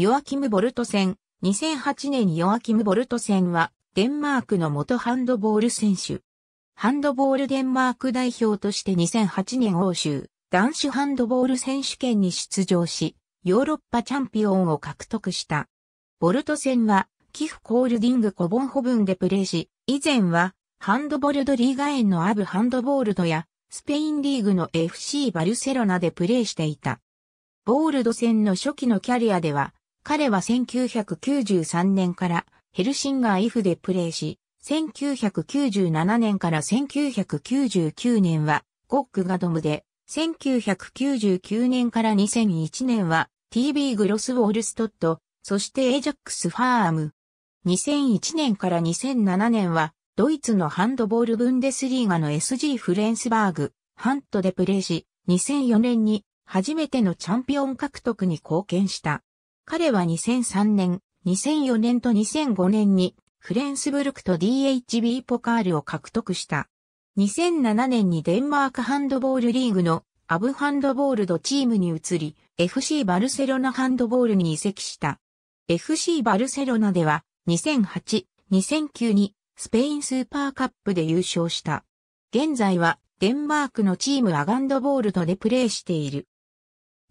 ヨアキム・ボルト戦、2008年ヨアキム・ボルト戦は、デンマークの元ハンドボール選手。ハンドボールデンマーク代表として2008年欧州、男子ハンドボール選手権に出場し、ヨーロッパチャンピオンを獲得した。ボルト戦は、キフ・コールディングコボンホブンでプレーし、以前は、ハンドボルドリーガ園のアブハンドボールドや、スペインリーグの FC バルセロナでプレーしていた。ボールド戦の初期のキャリアでは、彼は1993年からヘルシンガーイフでプレーし、1997年から1999年はゴックガドムで、1999年から2001年は TB グロスウォルストット、そしてエジャックスファーム。2001年から2007年はドイツのハンドボールブンデスリーガの SG フレンスバーグ、ハントでプレーし、2004年に初めてのチャンピオン獲得に貢献した。彼は2003年、2004年と2005年にフレンスブルクと DHB ポカールを獲得した。2007年にデンマークハンドボールリーグのアブハンドボールドチームに移り、FC バルセロナハンドボールに移籍した。FC バルセロナでは2008、2009にスペインスーパーカップで優勝した。現在はデンマークのチームアガンドボールドでプレーしている。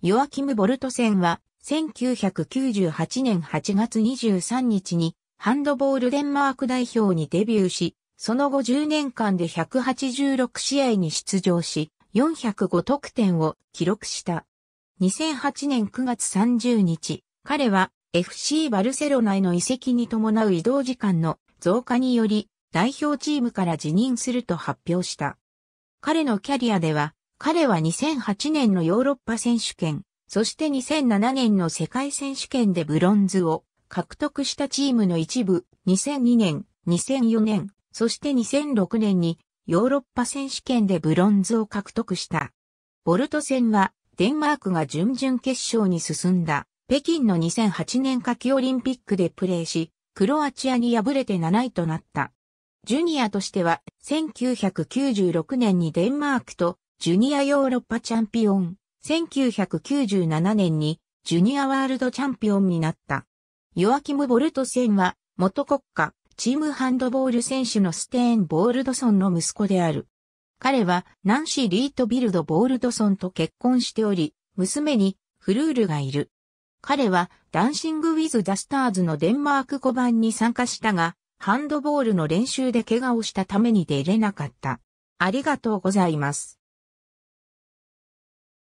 ヨアキム・ボルトセンは1998年8月23日にハンドボールデンマーク代表にデビューし、その後10年間で186試合に出場し、405得点を記録した。2008年9月30日、彼は FC バルセロナへの移籍に伴う移動時間の増加により、代表チームから辞任すると発表した。彼のキャリアでは、彼は2008年のヨーロッパ選手権、そして2007年の世界選手権でブロンズを獲得したチームの一部、2002年、2004年、そして2006年にヨーロッパ選手権でブロンズを獲得した。ボルト戦はデンマークが準々決勝に進んだ北京の2008年夏季オリンピックでプレーし、クロアチアに敗れて7位となった。ジュニアとしては1996年にデンマークとジュニアヨーロッパチャンピオン1997年にジュニアワールドチャンピオンになった。ヨアキム・ボルトセンは、元国家、チームハンドボール選手のステーン・ボールドソンの息子である。彼は、ナンシー・リート・ビルド・ボールドソンと結婚しており、娘に、フルールがいる。彼は、ダンシング・ウィズ・ダスターズのデンマーク5番に参加したが、ハンドボールの練習で怪我をしたために出れなかった。ありがとうございます。